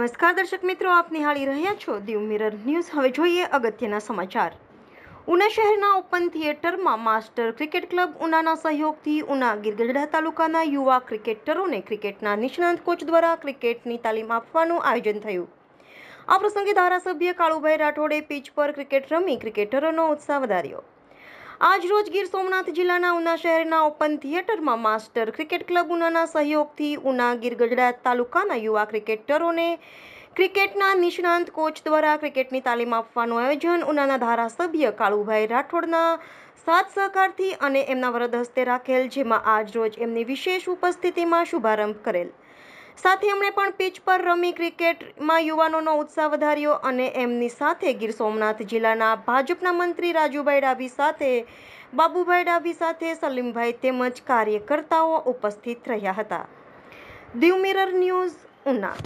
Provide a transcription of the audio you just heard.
નમસ્કાર દર્શક મિત્રો આપ નિહાળી રહ્યા છો દીવ મિરર ન્યૂઝ હવે જોઈએ અગત્યના સમાચાર ઉના શહેરના ઓપન થિયેટરમાં માસ્ટર ક્રિકેટ ક્લબ ઉનાના સહયોગથી ઉના ગીરગઢડા તાલુકાના યુવા ક્રિકેટરોને ક્રિકેટના નિષ્ણાંત કોચ દ્વારા ક્રિકેટની તાલીમ આપવાનું આયોજન થયું આ પ્રસંગે ધારાસભ્ય કાળુભાઈ રાઠોડે પીચ પર ક્રિકેટ રમી ક્રિકેટરોનો ઉત્સાહ વધાર્યો આજ રોજ ગીર સોમનાથ જિલ્લાના ઉના શહેરના ઓપન થિયેટરમાં માસ્ટર ક્રિકેટ ક્લબ ઉનાના સહયોગથી ઉના ગીર ગઢડા તાલુકાના યુવા ક્રિકેટરોને ક્રિકેટના નિષ્ણાંત કોચ દ્વારા ક્રિકેટની તાલીમ આપવાનું આયોજન ઉનાના ધારાસભ્ય કાળુભાઈ રાઠોડના સાથ સહકારથી અને એમના વરદ હસ્તે રાખેલ જેમાં આજ રોજ એમની વિશેષ ઉપસ્થિતિમાં શુભારંભ કરેલ સાથે એમણે પણ પીચ પર રમી ક્રિકેટમાં યુવાનોનો ઉત્સાહ વધાર્યો અને એમની સાથે ગીર સોમનાથ જિલ્લાના ભાજપના મંત્રી રાજુભાઈ ડાભી સાથે બાબુભાઈ ડાભી સાથે સલીમભાઈ તેમજ કાર્યકર્તાઓ ઉપસ્થિત રહ્યા હતા દીવ મિરર ન્યૂઝ ઉના